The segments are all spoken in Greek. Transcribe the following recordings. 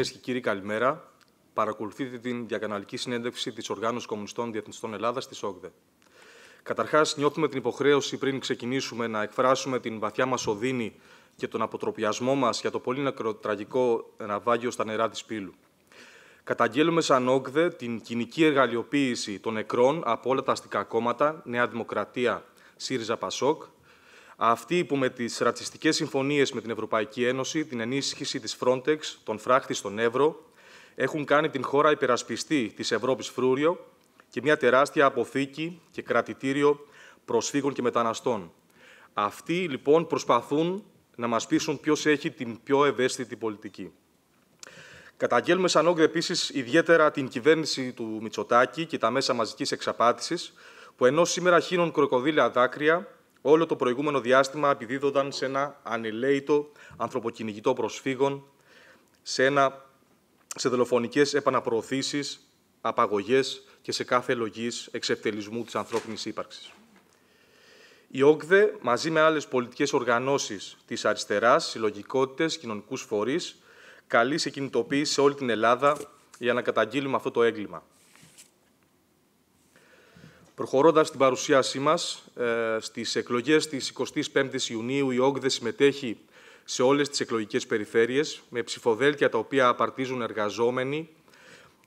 Κυρίες και κύριοι, καλημέρα. Παρακολουθείτε την διακαναλική συνέντευξη της Οργάνωσης Κομμουνιστών Διεθνιστών Ελλάδας της ΟΚΔΕ. Καταρχάς, νιώθουμε την υποχρέωση πριν ξεκινήσουμε να εκφράσουμε την βαθιά μας οδύνη και τον αποτροπιασμό μας για το πολύ νεκροτραγικό ναυάγιο στα νερά της Πύλου. Καταγγέλουμε σαν ΟΚΔΕ την κοινική εργαλειοποίηση των νεκρών από όλα τα αστικά κόμματα, Νέα Δημοκρατία, ΣΥΡΙΖΑ Πασόκ, αυτοί που με τις ρατσιστικές συμφωνίες με την Ευρωπαϊκή Ένωση, την ενίσχυση της Frontex, τον φράχτη στον Εύρο, έχουν κάνει την χώρα υπερασπιστή της Ευρώπης φρούριο και μια τεράστια αποθήκη και κρατητήριο προσφύγων και μεταναστών. Αυτοί λοιπόν προσπαθούν να μας πείσουν ποιος έχει την πιο ευαίσθητη πολιτική. Καταγγέλνουμε σαν όγκο επίσης ιδιαίτερα την κυβέρνηση του Μητσοτάκη και τα μέσα μαζικής εξαπάτησης, που ενώ σήμερα χύνουν κροκοδίλια δάκρυα, Όλο το προηγούμενο διάστημα επιδίδονταν σε ένα ανελαίητο ανθρωποκυνηγητό προσφύγων, σε, ένα, σε δολοφονικές επαναπροωθήσεις, απαγωγές και σε κάθε λογής εξευτελισμού της ανθρώπινης ύπαρξης. Η ΟΚΔΕ, μαζί με άλλες πολιτικές οργανώσεις της αριστεράς, συλλογικότητες, κοινωνικούς φορείς, καλεί σε κινητοποίηση σε όλη την Ελλάδα για να καταγγείλουμε αυτό το έγκλημα. Προχωρώντας την παρουσίασή μας, ε, στις εκλογές της 25ης Ιουνίου η ΟΚΔΕ συμμετέχει σε όλες τις εκλογικές περιφέρειες με ψηφοδέλτια τα οποία απαρτίζουν εργαζόμενοι,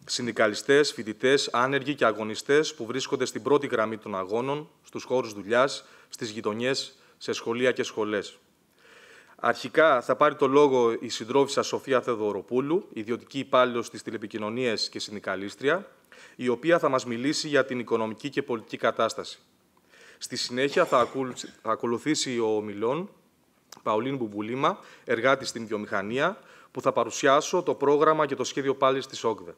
συνδικαλιστές, φοιτητές, άνεργοι και αγωνιστές που βρίσκονται στην πρώτη γραμμή των αγώνων, στους χώρους δουλειάς, στις γειτονιές, σε σχολεία και σχολές. Αρχικά θα πάρει το λόγο η συντρόφισσα Σοφία Θεοδωροπούλου, ιδιωτική υπάλληλος στις τηλεπικοινωνίες και συνδικαλίστρια, η οποία θα μας μιλήσει για την οικονομική και πολιτική κατάσταση. Στη συνέχεια θα ακολουθήσει ο ομιλών Παολίν Μπουμπουλίμα, εργάτη στην βιομηχανία, που θα παρουσιάσω το πρόγραμμα και το σχέδιο πάλι τη ΟΚΔΕ.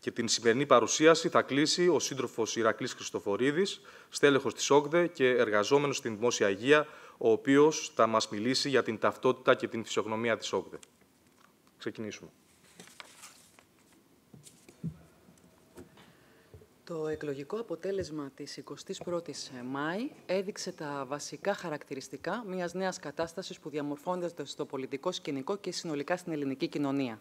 Και την σημερινή παρουσίαση θα κλείσει ο σύντροφος Ηρακλής Χριστοφορίδης, στέλεχος της ΟΚΔΕ και εργαζόμενος στην Δημόσια Υγεία, ο οποίος θα μας μιλήσει για την ταυτότητα και την φυσιογνωμία της ΟΚΔΕ. Ξεκινήσουμε. Το εκλογικό αποτέλεσμα της 21ης Μάη έδειξε τα βασικά χαρακτηριστικά μιας νέας κατάστασης που διαμορφώνεται στο πολιτικό σκηνικό και συνολικά στην ελληνική κοινωνία.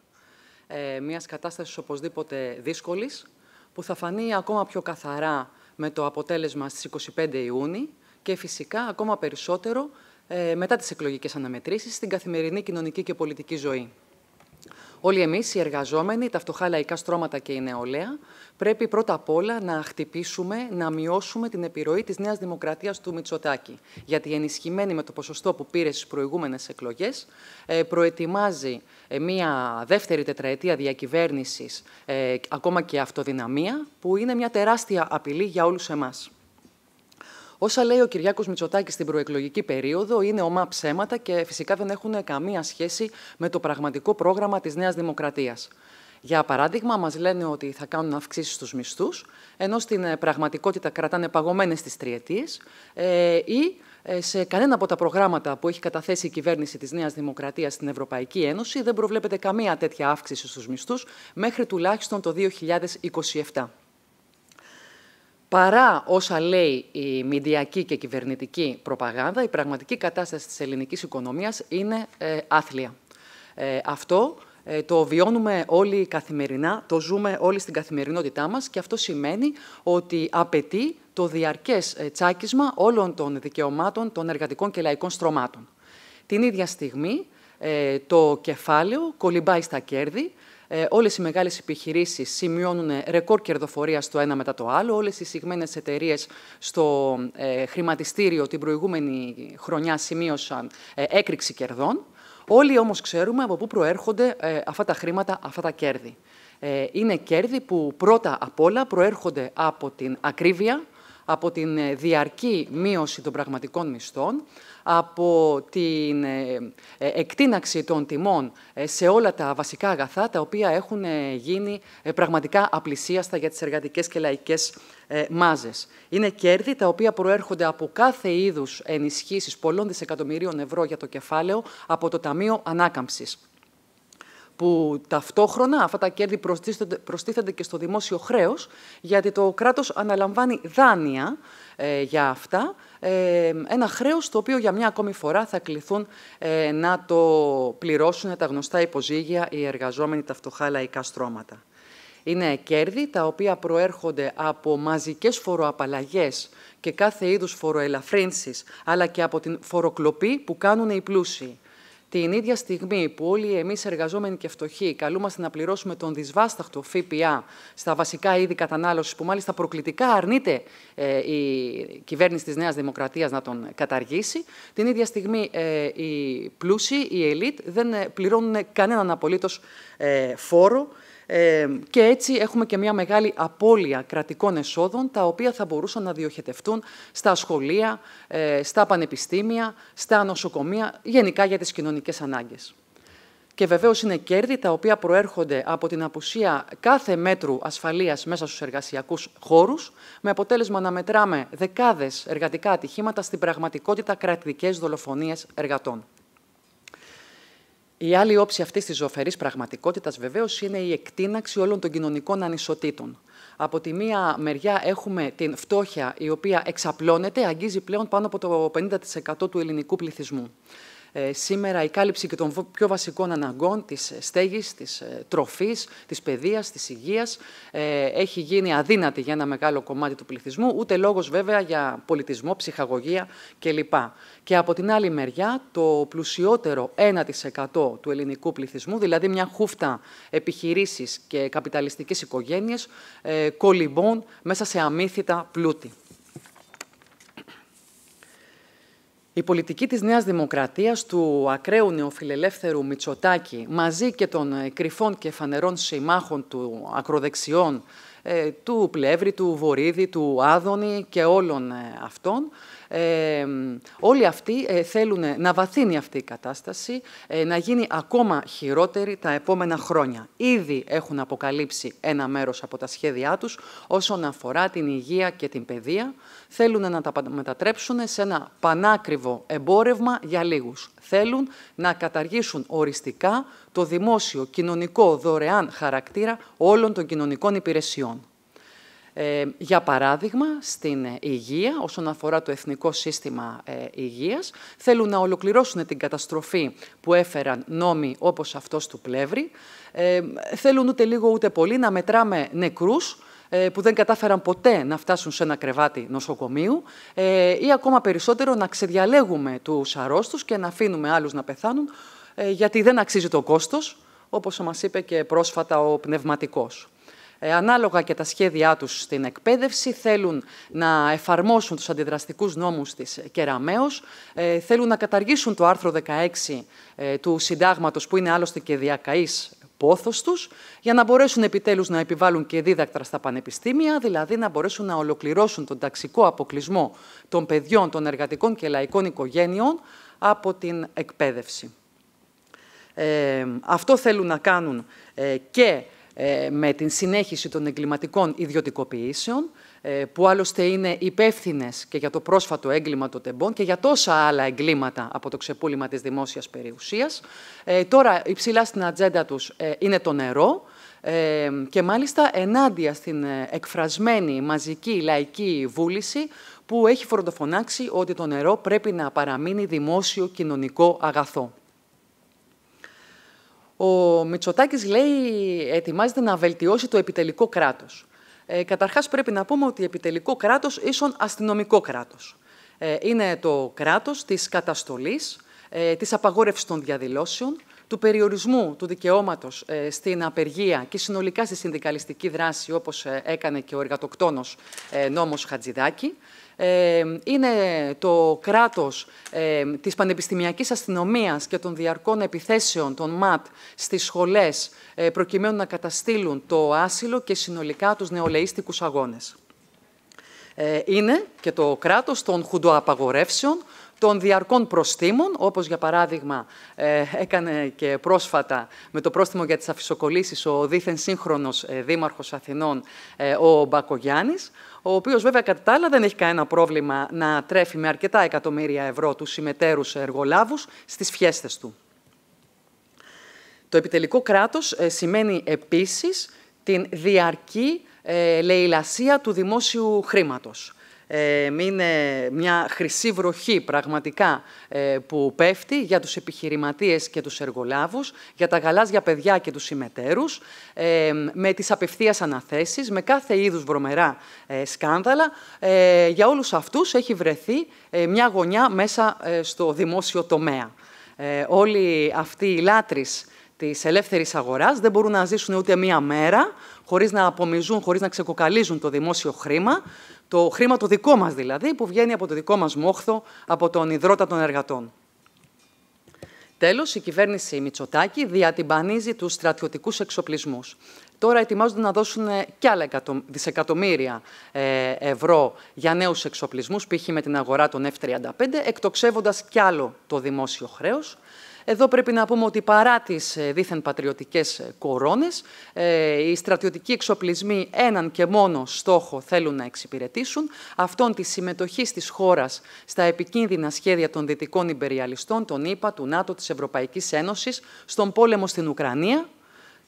Ε, μιας κατάστασης οπωσδήποτε δύσκολης, που θα φανεί ακόμα πιο καθαρά με το αποτέλεσμα στις 25 Ιούνιου και φυσικά ακόμα περισσότερο ε, μετά τις εκλογικές αναμετρήσεις στην καθημερινή κοινωνική και πολιτική ζωή. Όλοι εμείς, οι εργαζόμενοι, τα φτωχά λαϊκά στρώματα και η νεολαία, πρέπει πρώτα απ' όλα να χτυπήσουμε, να μειώσουμε την επιρροή της Νέας Δημοκρατίας του Μητσοτάκη. Γιατί ενισχυμένη με το ποσοστό που πήρε στις προηγούμενες εκλογές, ε, προετοιμάζει ε, μια δεύτερη τετραετία διακυβέρνησης, ε, ακόμα και αυτοδυναμία, που είναι μια τεράστια απειλή για όλους εμάς. Όσα λέει ο Κυριάκος Μητσοτάκης στην προεκλογική περίοδο είναι ομά ψέματα και φυσικά δεν έχουν καμία σχέση με το πραγματικό πρόγραμμα της Νέας Δημοκρατίας. Για παράδειγμα, μας λένε ότι θα κάνουν αυξήσεις στους μισθούς, ενώ στην ε, πραγματικότητα κρατάνε παγωμένες τις τριετίες η κυβέρνηση της Νέας Δημοκρατίας στην Ευρωπαϊκή Ένωση δεν προβλέπεται καμία τέτοια αύξηση στους μισθούς μέχρι τουλάχιστον το 2027. Παρά όσα λέει η μηδιακή και κυβερνητική προπαγάνδα, η πραγματική κατάσταση της ελληνικής οικονομίας είναι ε, άθλια. Ε, αυτό ε, το βιώνουμε όλοι καθημερινά, το ζούμε όλοι στην καθημερινότητά μας και αυτό σημαίνει ότι απαιτεί το διαρκές τσάκισμα όλων των δικαιωμάτων των εργατικών και λαϊκών στρωμάτων. Την ίδια στιγμή το κεφάλαιο κολυμπάει στα κέρδη, ε, Όλες οι μεγάλες επιχειρήσεις σημειώνουν ρεκόρ κερδοφορίας το ένα μετά το άλλο. Όλες οι συγμένες εταιρείες στο ε, χρηματιστήριο την προηγούμενη χρονιά σημείωσαν ε, έκρηξη κερδών. Όλοι όμως ξέρουμε από πού προέρχονται ε, αυτά τα χρήματα, αυτά τα κέρδη. Ε, είναι κέρδη που προερχονται αυτα τα χρηματα αυτα τα κερδη ε ειναι κερδη που πρωτα απ' όλα προέρχονται από την ακρίβεια, από την ε, διαρκή μείωση των πραγματικών μισθών, από την ε, ε, εκτείναξη των τιμών σε όλα τα βασικά αγαθά, τα οποία έχουν γίνει πραγματικά απλησίαστα για τις εργατικές και λαϊκές μάζες. Είναι κέρδη τα οποία προέρχονται από κάθε είδους ενισχύσεις πολλών δισεκατομμυρίων ευρώ για το κεφάλαιο από το Ταμείο Ανάκαμψης που ταυτόχρονα αυτά τα κέρδη προστίθενται και στο δημόσιο χρέος, γιατί το κράτος αναλαμβάνει δάνεια ε, για αυτά, ε, ένα χρέος το οποίο για μια ακόμη φορά θα κληθούν ε, να το πληρώσουν τα γνωστά υποζύγια οι εργαζόμενοι τα φτωχά λαϊκά στρώματα. Είναι κέρδη τα οποία προέρχονται από μαζικές φοροαπαλλαγές και κάθε είδους φοροελαφρύνσεις, αλλά και από την φοροκλοπή που κάνουν οι πλούσιοι. Την ίδια στιγμή που όλοι εμείς εργαζόμενοι και φτωχοί καλούμαστε να πληρώσουμε τον δυσβάσταχτο ΦΠΑ στα βασικά είδη κατανάλωσης, που μάλιστα προκλητικά αρνείται ε, η κυβέρνηση της Νέας Δημοκρατίας να τον καταργήσει, την ίδια στιγμή ε, οι πλούσιοι, οι ελίτ, δεν ε, πληρώνουν κανέναν απολύτως φόρο. Ε, και έτσι έχουμε και μια μεγάλη απώλεια κρατικών εσόδων, τα οποία θα μπορούσαν να διοχετευτούν στα σχολεία, ε, στα πανεπιστήμια, στα νοσοκομεία, γενικά για τις κοινωνικές ανάγκες. Και βεβαίως είναι κέρδη τα οποία προέρχονται από την απουσία κάθε μέτρου ασφαλείας μέσα στους εργασιακούς χώρους, με αποτέλεσμα να μετράμε δεκάδες εργατικά ατυχήματα στην πραγματικότητα κρατικές δολοφονίες εργατών. Η άλλη όψη αυτής της ζωφερής πραγματικότητας βεβαίως είναι η εκτείναξη όλων των κοινωνικών ανισοτήτων. Από τη μία μεριά έχουμε την φτώχεια η οποία εξαπλώνεται, αγγίζει πλέον πάνω από το 50% του ελληνικού πληθυσμού. Ε, σήμερα η κάλυψη και των πιο βασικών αναγκών της ε, στέγης, της ε, τροφής, της παιδείας, της υγείας έχει γίνει αδύνατη για ένα μεγάλο κομμάτι του πληθυσμού, ούτε λόγος βέβαια για πολιτισμό, ψυχαγωγία κλπ. Και από την άλλη μεριά το πλουσιότερο 1% του ελληνικού πληθυσμού, δηλαδή μια χούφτα επιχειρήσεις και καπιταλιστικές οικογένειες, κολυμπών μέσα σε αμύθιτα πλούτη. Η πολιτική της Νέας Δημοκρατίας του ακραίου νεοφιλελεύθερου Μητσοτάκη μαζί και των ε, κρυφών και φανερών συμμάχων του ακροδεξιών ε, του Πλεύρη, του Βορύδη, του Άδωνη και όλων ε, αυτών. Ε, όλοι αυτοί θέλουν να βαθύνει αυτή η κατάσταση, να γίνει ακόμα χειρότερη τα επόμενα χρόνια. Ήδη έχουν αποκαλύψει ένα μέρος από τα σχέδιά τους όσον αφορά την υγεία και την παιδεία. Θέλουν να τα μετατρέψουν σε ένα πανάκριβο εμπόρευμα για λίγους θέλουν να καταργήσουν οριστικά το δημόσιο κοινωνικό δωρεάν χαρακτήρα όλων των κοινωνικών υπηρεσιών. Ε, για παράδειγμα, στην ε, υγεία, όσον αφορά το Εθνικό Σύστημα ε, Υγείας, θέλουν να ολοκληρώσουν την καταστροφή που έφεραν νόμοι όπως αυτός του Πλεύρη. Ε, θέλουν ούτε λίγο ούτε πολύ να μετράμε νεκρούς ε, που δεν κατάφεραν ποτέ να φτάσουν σε ένα κρεβάτι νοσοκομείου ε, ή ακόμα περισσότερο να ξεδιαλέγουμε τους αρρώστους και να αφήνουμε άλλους να πεθάνουν ε, γιατί δεν αξίζει το κόστος, όπως μας είπε και πρόσφατα ο πνευματικός. ανάλογα και τα σχέδιά τους στην εκπαίδευση, θέλουν να εφαρμόσουν τους αντιδραστικούς νόμους της Κεραμέως, θέλουν να καταργήσουν το άρθρο 16 του συντάγματος, που είναι άλλωστε και διακαής για να μπορέσουν επιτέλους να επιβάλλουν και δίδακτρα στα πανεπιστήμια, δηλαδή να μπορέσουν να ολοκληρώσουν τον ταξικό αποκλεισμό των παιδιών, των εργατικών και λαϊκών οικογένειων από την εκπαίδευση. Ε, αυτό θέλουν να κάνουν ε, και ε, με την συνέχιση των εγκληματικών ιδιωτικοποιήσεων, ε, που άλλωστε είναι υπεύθυνες και για το πρόσφατο έγκλημα των τεμπών και για τόσα άλλα εγκλήματα από το ξεπούλημα της δημόσιας περιουσίας. Ε, τώρα υψηλά στην ατζέντα τους ε, είναι το νερό, και μάλιστα ενάντια στην εκφρασμένη μαζική λαϊκή βούληση που έχει φορτοφωνάξει ότι το νερό πρέπει να παραμείνει δημόσιο κοινωνικό αγαθό. Ο Μητσοτάκης λέει ετοιμάζεται να βελτιώσει το επιτελικό κράτος. Ε, καταρχάς πρέπει να πούμε ότι επιτελικό κράτος ίσον αστυνομικό κράτος. Ε, είναι το κράτος της καταστολής, ε, της απαγόρευσης των διαδηλώσεων, του περιορισμού του δικαιώματος ε, στην απεργία και συνολικά στη συνδικαλιστική δράση, όπως έκανε και ο εργατοκτόνος ε, νόμος Χατζηδάκη, είναι το κράτος της πανεπιστημιακής αστυνομίας και των διαρκών επιθέσεων των ΜΑΤ στις σχολές ε, προκειμένου να καταστήλουν το άσυλο και συνολικά τους νεολαίστικους αγώνες. Ε, είναι και το κράτος των χουντοαπαγορεύσεων, των διαρκών προστήμων, όπως για παράδειγμα ε, έκανε και πρόσφατα με το πρόστιμο για τις αφισοκολλήσεις ο δίθεν σύγχρονος ε, δήμαρχος Αθηνών, ε, ο Μπακογιάννης, ο οποίος βέβαια κατά τα άλλα δεν έχει κανένα πρόβλημα να τρέφει με αρκετά εκατομμύρια ευρώ τους συμμετέρους εργολάβους στις φιέστες του. Το επιτελικό κράτος ε, σημαίνει επίσης την διαρκή λαιλασία του δημόσιου χρήματος. Ε, είναι μια χρυσή βροχή πραγματικά ε, που πέφτει για τους επιχειρηματίες και τους εργολάβους, για τα γαλάζια παιδιά και τους συμμετέρους, ε, με τις απευθείας αναθέσεις, με κάθε είδους βρωμερά σκάνδαλα. Για όλους αυτούς έχει βρεθεί μια γωνιά μέσα στο δημόσιο τομέα. Όλοι αυτοί οι λάτρεις της ελεύθερης αγοράς δεν μπορούν να ζήσουν ούτε μία μέρα χωρίς να απομιζούν, χωρίς να ξεκοκαλίζουν το δημόσιο χρήμα το χρήμα το δικό μας δηλαδή, που βγαίνει από το δικό μας μόχθο, από τον ιδρώτα των εργατών. Τέλος, η κυβέρνηση Μητσοτάκη διατυμπανίζει τους στρατιωτικούς εξοπλισμούς. Τώρα ετοιμάζονται να δώσουν και άλλα δισεκατομμύρια ε, ευρώ για νέους εξοπλισμούς, π.χ. με την αγορά των F-35, εκτοξεύοντας κι άλλο το δημόσιο χρέος. Εδώ πρέπει να πούμε ότι παρά τις ε, δίθεν πατριωτικές ε, κορώνες, ε, οι στρατιωτικοί εξοπλισμοί έναν και μόνο στόχο θέλουν να εξυπηρετήσουν, αυτόν τη συμμετοχή της χώρας στα επικίνδυνα σχέδια των δυτικών υπεριαλιστών, των ΗΠΑ, του ΝΑΤΟ, της Ευρωπαϊκής Ένωσης, στον πόλεμο στην Ουκρανία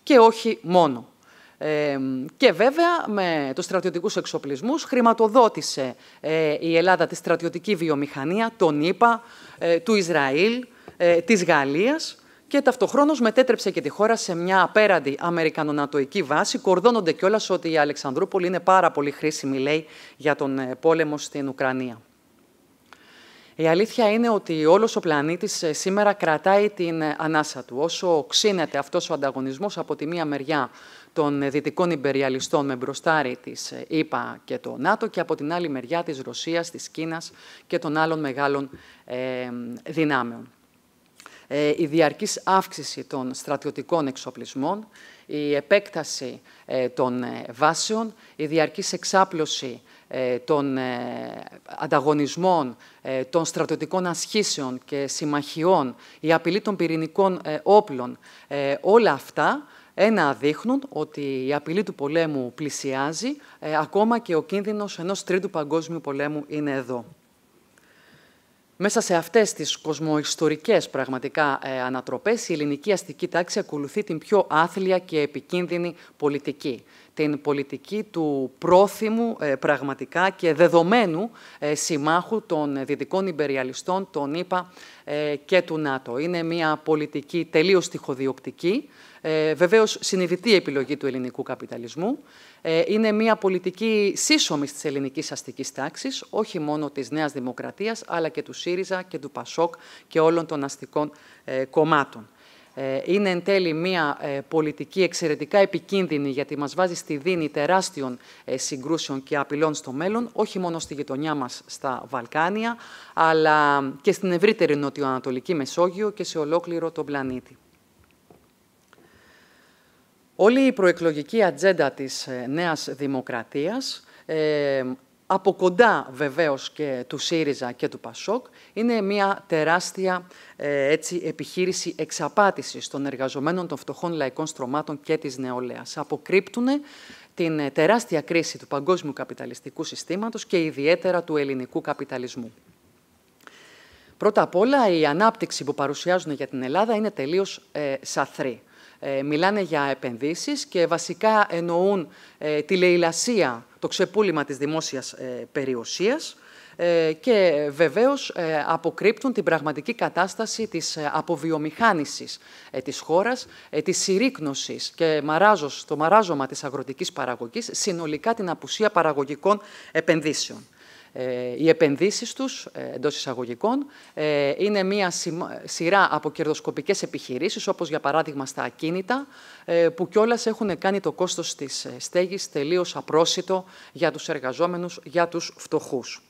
και όχι μόνο. και βέβαια με τους στρατιωτικούς εξοπλισμούς χρηματοδότησε η Ελλάδα τη στρατιωτική βιομηχανία, τον ΙΠΑ, του Ισραήλ, ε, της Γαλλίας και ταυτοχρόνως μετέτρεψε και τη χώρα σε μια απέραντη Αμερικανονατοϊκή βάση, κορδώνονται κιόλας ότι η Αλεξανδρούπολη είναι πάρα πολύ χρήσιμη, λέει, για τον ε, πόλεμο στην Ουκρανία. Η αλήθεια είναι ότι όλος ο πλανήτης ε, σήμερα κρατάει την ε, ανάσα του. Όσο ξύνεται αυτός ο ανταγωνισμός από τη μία μεριά των δυτικών υπεριαλιστών με μπροστάρι της ΕΠΑ και το ΝΑΤΟ και από την άλλη μεριά της Ρωσίας, της Κίνας και των άλλων μεγάλων ε, δυνάμεων. Ε, η διαρκής αύξηση των στρατιωτικών εξοπλισμών, η επέκταση ε, των ε, βάσεων, η διαρκής εξάπλωση των ανταγωνισμών, των στρατιωτικών ασχήσεων και συμμαχιών, η απειλή των πυρηνικών όπλων, όλα αυτά ένα δείχνουν ότι η απειλή του πολέμου πλησιάζει, ακόμα και ο κίνδυνος ενός τρίτου παγκόσμιου πολέμου είναι εδώ. Μέσα σε αυτές τις κοσμοϊστορικές πραγματικά ε, ανατροπές, η ελληνική αστική τάξη ακολουθεί την πιο άθλια και επικίνδυνη πολιτική. Την πολιτική του πρόθυμου ε, πραγματικά και δεδομένου ε, συμμάχου των δυτικών υπεριαλιστών, των ΗΠΑ ε, και του ΝΑΤΟ. Είναι μια πολιτική τελείως τυχοδιοκτική, ε, Βεβαίως, συνειδητή επιλογή του ελληνικού καπιταλισμού. Ε, είναι μια πολιτική σύσσωμη της ελληνικής αστικής τάξης, όχι μόνο της Νέας Δημοκρατίας, αλλά και του ΣΥΡΙΖΑ και του ΠΑΣΟΚ και όλων των αστικών ε, κομμάτων. Ε, είναι εν τέλει μια ε, πολιτική εξαιρετικά επικίνδυνη γιατί μας βάζει στη δίνη τεράστιων ε, συγκρούσεων και απειλών στο μέλλον, όχι μόνο στη γειτονιά μας στα Βαλκάνια, αλλά και στην ευρύτερη νοτιοανατολική Μεσόγειο και σε ολόκληρο τον πλανήτη. Όλη η προεκλογική ατζέντα της ε, Νέας Δημοκρατίας, ε, από κοντά βεβαίως και του ΣΥΡΙΖΑ και του ΠΑΣΟΚ, είναι μια τεράστια ε, έτσι, επιχείρηση εξαπάτησης των εργαζομένων των φτωχών λαϊκών στρωμάτων και της νεολαίας. αποκρύπτουνε την τεράστια κρίση του παγκόσμιου καπιταλιστικού συστήματος και ιδιαίτερα του ελληνικού καπιταλισμού. Πρώτα απ' όλα, η ανάπτυξη που παρουσιάζουν για την Ελλάδα είναι τελείως σαθρή. Ε, μιλάνε για επενδύσεις και βασικά εννοούν ε, τη λαιλασία, το ξεπούλημα της δημόσιας ε, περιουσίας και βεβαίως αποκρύπτουν την πραγματική κατάσταση της αποβιομηχάνησης της χώρας, της συρρήκνωσης και μαράζος, το μαράζωμα της αγροτικής παραγωγής, συνολικά την απουσία παραγωγικών επενδύσεων. Ε, οι επενδύσεις τους, ε, εντός εισαγωγικών, ε, είναι μία σειρά από κερδοσκοπικές επιχειρήσεις, όπως για παράδειγμα στα ακίνητα, που κιόλας έχουν κάνει το κόστος της στέγης τελείως απρόσιτο για τους εργαζόμενους, για τους φτωχούς.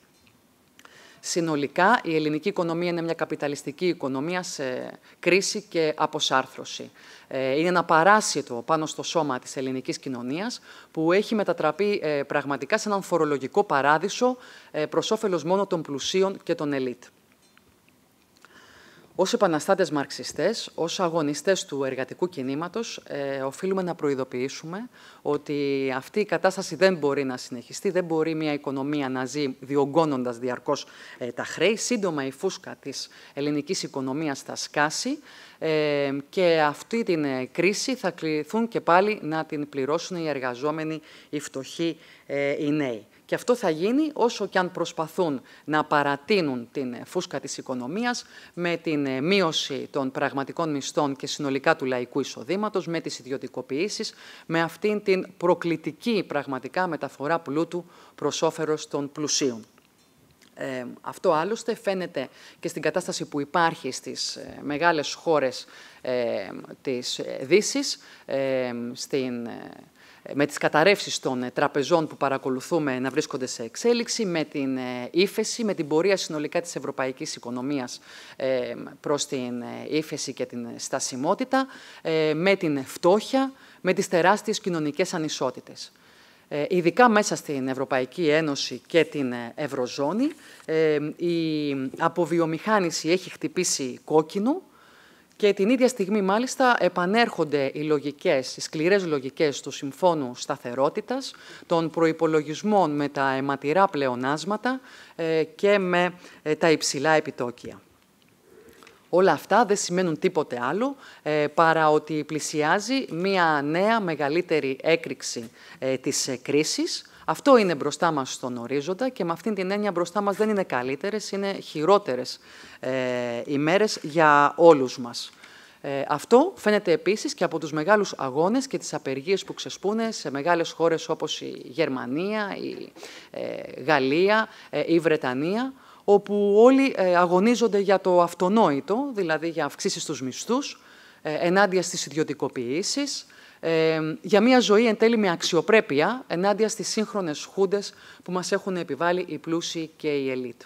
Συνολικά, η ελληνική οικονομία είναι μια καπιταλιστική οικονομία σε κρίση και αποσάρθρωση. Ε, είναι ένα παράσιτο πάνω στο σώμα της ελληνικής κοινωνίας που έχει μετατραπεί ε, πραγματικά σε έναν φορολογικό παράδεισο ε, προς όφελος μόνο των πλουσίων και των ελίτ. Ως επαναστάτες μαρξιστές, ως αγωνιστές του εργατικού κινήματος, ε, οφείλουμε να προειδοποιήσουμε ότι αυτή η κατάσταση δεν μπορεί να συνεχιστεί, δεν μπορεί μια οικονομία να ζει διωγγώνοντας διαρκώς ε, τα χρέη. Σύντομα η φούσκα της ελληνικής οικονομίας θα σκάσει ε, και αυτή την ε, κρίση θα κληθούν και πάλι να την πληρώσουν οι εργαζόμενοι, οι φτωχοί, οι νέοι. Και αυτό θα γίνει όσο και αν προσπαθούν να παρατείνουν την φούσκα της οικονομίας με την ε, μείωση των πραγματικών μισθών και συνολικά του λαϊκού εισοδήματος, με τις ιδιωτικοποιήσεις, με αυτήν την προκλητική πραγματικά μεταφορά πλούτου προς όφερος των πλουσίων. Ε, αυτό άλλωστε φαίνεται και στην κατάσταση που υπάρχει στις ε, μεγάλες χώρες της Δύσης, ε, στην με τις καταρρεύσεις των ε, τραπεζών που παρακολουθούμε να βρίσκονται σε εξέλιξη, με την ε, ύφεση, με την πορεία συνολικά της ευρωπαϊκής οικονομίας ε, προς την ύφεση και την στασιμότητα, με την φτώχεια, με τις τεράστιες κοινωνικές ανισότητες. Ειδικά μέσα στην Ευρωπαϊκή Ένωση και την Ευρωζώνη, η αποβιομηχάνηση έχει χτυπήσει κόκκινο, και την ίδια στιγμή, μάλιστα, επανέρχονται οι λογικές, οι σκληρές λογικές του Συμφώνου Σταθερότητας, των προϋπολογισμών με τα αιματηρά πλεονάσματα ε, και με ε, τα υψηλά επιτόκια. Όλα αυτά δεν σημαίνουν τίποτε άλλο ε, παρά ότι πλησιάζει μία νέα μεγαλύτερη έκρηξη της κρίσης αυτό είναι μπροστά μας στον ορίζοντα και με αυτήν την έννοια μπροστά μας δεν είναι καλύτερες, είναι χειρότερες ε, ημέρε για όλους μας. Ε, αυτό φαίνεται επίσης και από τους μεγάλους αγώνες και τις απεργίες που ξεσπούν σε μεγάλες χώρες όπως η Γερμανία, η ε, Γαλλία, ε, η Βρετανία, όπου όλοι αγωνίζονται για το αυτονόητο, δηλαδή για αυξήσεις στους μισθούς, ενάντια στις ιδιωτικοποιήσεις, για μια ζωή εν τέλει με αξιοπρέπεια ενάντια στις σύγχρονες χούντες που μας έχουν επιβάλει οι πλούσιοι και η ελίτ.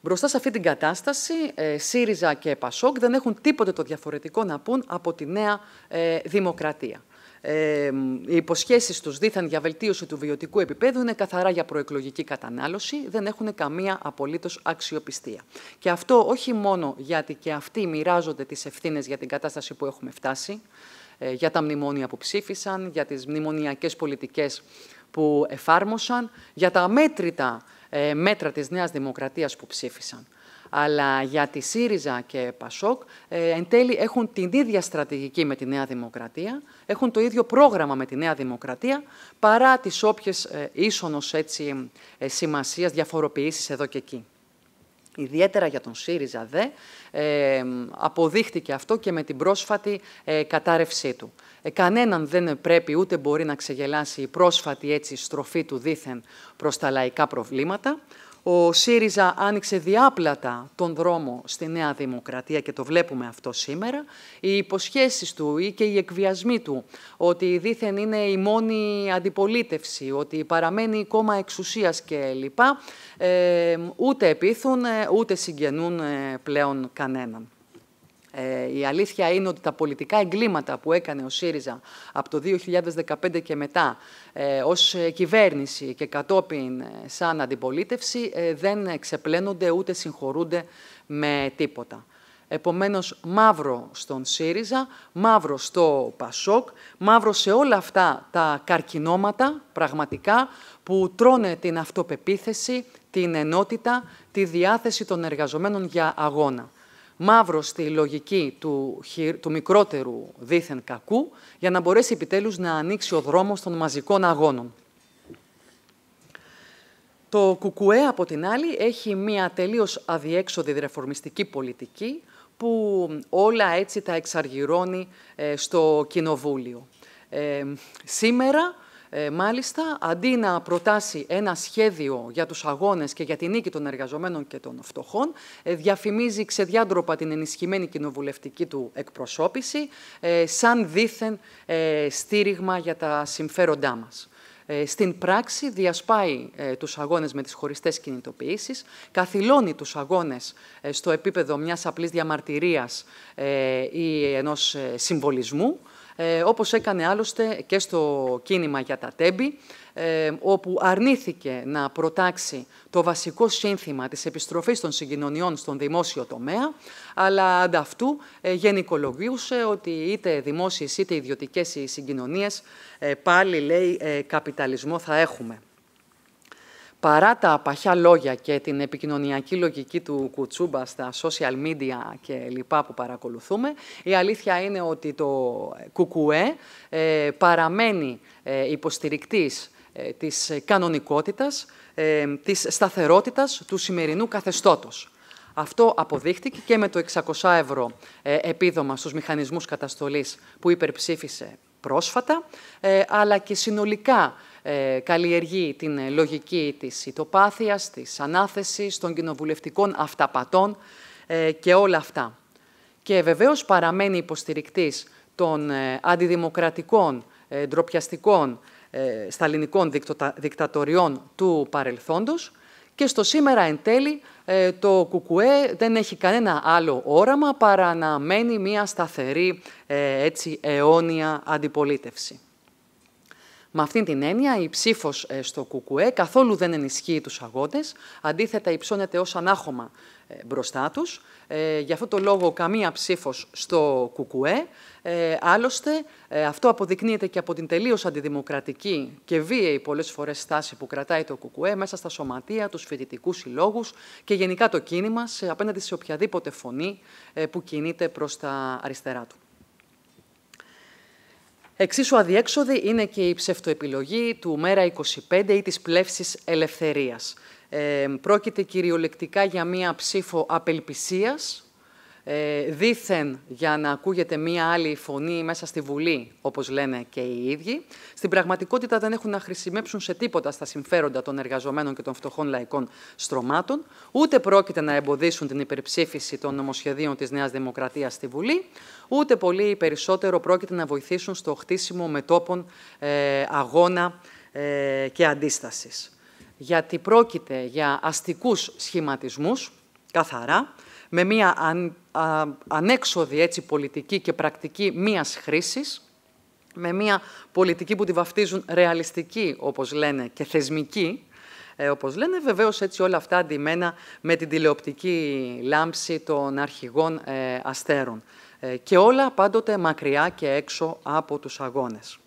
Μπροστά σε αυτή την κατάσταση, ε, ΣΥΡΙΖΑ και ΠΑΣΟΚ δεν έχουν τίποτε το διαφορετικό να πούν από τη νέα ε, δημοκρατία οι υποσχέσεις τους δίθαν για βελτίωση του βιωτικού επίπεδου είναι καθαρά για προεκλογική κατανάλωση, δεν έχουν καμία απολύτως αξιοπιστία. Και αυτό όχι μόνο γιατί και αυτοί μοιράζονται τις ευθύνες για την κατάσταση που έχουμε φτάσει, ε, για τα μνημόνια που ψήφισαν, για τις μνημονιακές πολιτικές που εφάρμοσαν, για τα μέτρητα ε, μέτρα της Νέας Δημοκρατίας που ψήφισαν αλλά για τη ΣΥΡΙΖΑ και ΠΑΣΟΚ ε, εν τέλει έχουν την ίδια στρατηγική με τη Νέα Δημοκρατία, έχουν το ίδιο πρόγραμμα με τη Νέα Δημοκρατία, παρά τις όποιες ε, ίσονος έτσι, ε, σημασίας διαφοροποιήσεις εδώ και εκεί. Ιδιαίτερα για τον ΣΥΡΙΖΑ δε, ε, αποδείχτηκε αυτό και με την πρόσφατη ε, κατάρρευσή του. Ε, κανέναν δεν πρέπει ούτε μπορεί να ξεγελάσει η πρόσφατη έτσι στροφή του δήθεν προς τα λαϊκά προβλήματα. Ο ΣΥΡΙΖΑ άνοιξε διάπλατα τον δρόμο στη Νέα Δημοκρατία και το βλέπουμε αυτό σήμερα. Οι υποσχέσεις του ή και οι εκβιασμοί του ότι δήθεν είναι η μόνη αντιπολίτευση, ότι παραμένει κόμμα εξουσίας κλπ. Ε, ούτε επίθουν ε, ούτε συγγενούν ε, πλέον κανέναν. Ε, η αλήθεια είναι ότι τα πολιτικά εγκλήματα που έκανε ο ΣΥΡΙΖΑ από το 2015 και μετά ε, ως ε, κυβέρνηση και κατόπιν σαν αντιπολίτευση δεν ξεπλένονται ούτε συγχωρούνται με τίποτα. Επομένως, μαύρο στον ΣΥΡΙΖΑ, μαύρο στο ΠΑΣΟΚ, μαύρο σε όλα αυτά τα καρκινώματα πραγματικά που τρώνε την αυτοπεποίθηση, την ενότητα, τη διάθεση των εργαζομένων για αγώνα μαύρο στη λογική του, μικρότερου δίθεν κακού, για να μπορέσει επιτέλους να ανοίξει ο δρόμος των μαζικών αγώνων. Το Κουκουέ, από την άλλη, έχει μία τελείως αδιέξοδη ρεφορμιστική πολιτική, που όλα έτσι τα εξαργυρώνει ε, στο Κοινοβούλιο. Ε, σήμερα ε, μάλιστα, αντί να προτάσει ένα σχέδιο για τους αγώνες και για την νίκη των εργαζομένων και των φτωχών, ε, διαφημίζει ξεδιάντροπα την ενισχυμένη κοινοβουλευτική του εκπροσώπηση ε, σαν δήθεν ε, στήριγμα για τα συμφέροντά μας. Στην πράξη διασπάει ε, τους αγώνες με τις χωριστές κινητοποιήσεις, καθυλώνει τους αγώνες στο επίπεδο μιας απλής διαμαρτυρίας ή ενός συμβολισμού ε, όπως έκανε άλλωστε και στο κίνημα για τα τέμπη, ε, όπου αρνήθηκε να προτάξει το βασικό σύνθημα της επιστροφής των συγκοινωνιών στον δημόσιο τομέα, αλλά ανταυτού ε, γενικολογίουσε ότι είτε δημόσιες είτε ιδιωτικές οι ε, πάλι λέει ε, καπιταλισμό θα έχουμε παρά τα απαχιά λόγια και την επικοινωνιακή λογική του Κουτσούμπα στα social media και λοιπά που παρακολουθούμε, η αλήθεια είναι ότι το Κουκουέ ε, παραμένει ε, υποστηρικτής ε, της κανονικότητας, της σταθερότητας του σημερινού καθεστώτος. Αυτό αποδείχτηκε και με το 600 ευρώ επίδομα στους μηχανισμούς καταστολής που υπερψήφισε πρόσφατα, αλλά και συνολικά ε, καλλιεργεί την ε, λογική της ητοπάθειας, της ανάθεσης, των κοινοβουλευτικών αυταπατών ε, και όλα αυτά. Και βεβαίως παραμένει υποστηρικτής των ε, αντιδημοκρατικών, ε, ντροπιαστικών, ε, σταλινικών δικτατοριών του παρελθόντος και στο σήμερα εν τέλει το ΚΚΕ δεν έχει κανένα άλλο όραμα παρά να μένει μια σταθερή έτσι αιώνια αντιπολίτευση. Με αυτή την έννοια, η ψήφος ε, στο ΚΚΕ καθόλου δεν ενισχύει τους αγώνε. Αντίθετα, υψώνεται ως ανάχωμα ε, μπροστά τους. Ε, γι' αυτό το λόγο, καμία ψήφος στο ΚΚΕ. Άλλωστε, αυτό αποδεικνύεται και από την τελείως αντιδημοκρατική και βίαιη πολλές φορές στάση που κρατάει το ΚΚΕ μέσα στα σωματεία, τους φοιτητικούς συλλόγους και γενικά το κίνημα απέναντι σε οποιαδήποτε φωνή που κινείται προς τα αριστερά του. Εξίσου αδιέξοδη είναι και η ψευτοεπιλογή του Μέρα 25 ή της πλεύσης ελευθερίας. Ε, πρόκειται κυριολεκτικά για μία ψήφο απελπισίας ε, δήθεν για να ακούγεται μία άλλη φωνή μέσα στη Βουλή, όπως λένε και οι ίδιοι, στην πραγματικότητα δεν έχουν να χρησιμεύσουν σε τίποτα στα συμφέροντα των εργαζομένων και των φτωχών λαϊκών στρωμάτων, ούτε πρόκειται να εμποδίσουν την υπερψήφιση των νομοσχεδίων της Νέας Δημοκρατίας στη Βουλή, ούτε πολύ περισσότερο πρόκειται να βοηθήσουν στο χτίσιμο μετόπων ε, αγώνα ε, και αντίστασης. Γιατί πρόκειται για αστικούς σχηματισμούς, καθαρά, με μία αν, ανέξοδη έτσι, πολιτική και πρακτική μίας χρήσης, με μία πολιτική που τη βαφτίζουν ρεαλιστική, όπως λένε, και θεσμική, ε, όπως λένε, βεβαίως έτσι όλα αυτά αντιμένα με την τηλεοπτική λάμψη των αρχηγών ε, αστέρων. Ε, και όλα πάντοτε μακριά και έξω από τους αγώνες.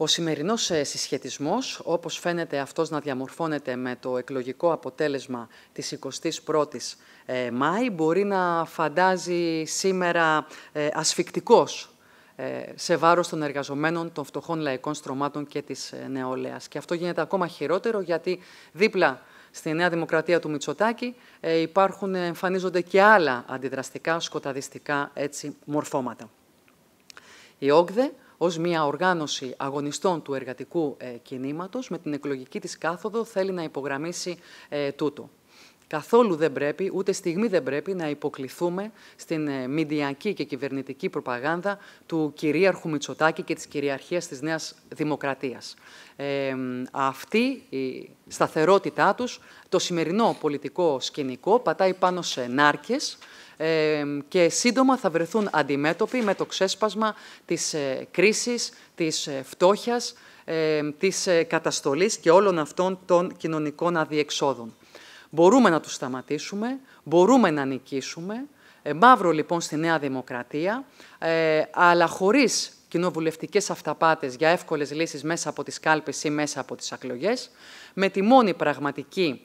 Ο σημερινός ε, συσχετισμός, όπως φαίνεται αυτός να διαμορφώνεται με το εκλογικό αποτέλεσμα της 21ης ε, Μάη, μπορεί να φαντάζει σήμερα ε, ασφικτικός σε βάρος των εργαζομένων, των φτωχών λαϊκών στρωμάτων και της νεολαίας. Και αυτό γίνεται ακόμα χειρότερο γιατί δίπλα στη Νέα Δημοκρατία του Μητσοτάκη υπάρχουν, εμφανίζονται και άλλα αντιδραστικά, σκοταδιστικά έτσι, μορφώματα. Η ΟΚΔΕ ως μια οργάνωση αγωνιστών του εργατικού ε, κινήματος, με την εκλογική της κάθοδο θέλει να υπογραμμίσει ε, τούτο. Καθόλου δεν πρέπει, ούτε στιγμή δεν πρέπει να υποκληθούμε στην ε, μηντιακή και κυβερνητική προπαγάνδα του κυρίαρχου Μητσοτάκη και της κυριαρχίας της Νέας Δημοκρατίας. Ε, αυτή η σταθερότητά τους, το σημερινό πολιτικό σκηνικό πατάει πάνω σε νάρκες, και σύντομα θα βρεθούν αντιμέτωποι με το ξέσπασμα της ε, κρίσης, της ε, φτώχειας, της ε, καταστολής και όλων αυτών των κοινωνικών αδιεξόδων. Μπορούμε να τους σταματήσουμε, μπορούμε να νικήσουμε, μαύρο λοιπόν στη Νέα Δημοκρατία, αλλά χωρίς κοινοβουλευτικές αυταπάτες για εύκολες λύσεις μέσα από τις κάλπες ή μέσα από τις ακλογές, με τη μόνη πραγματική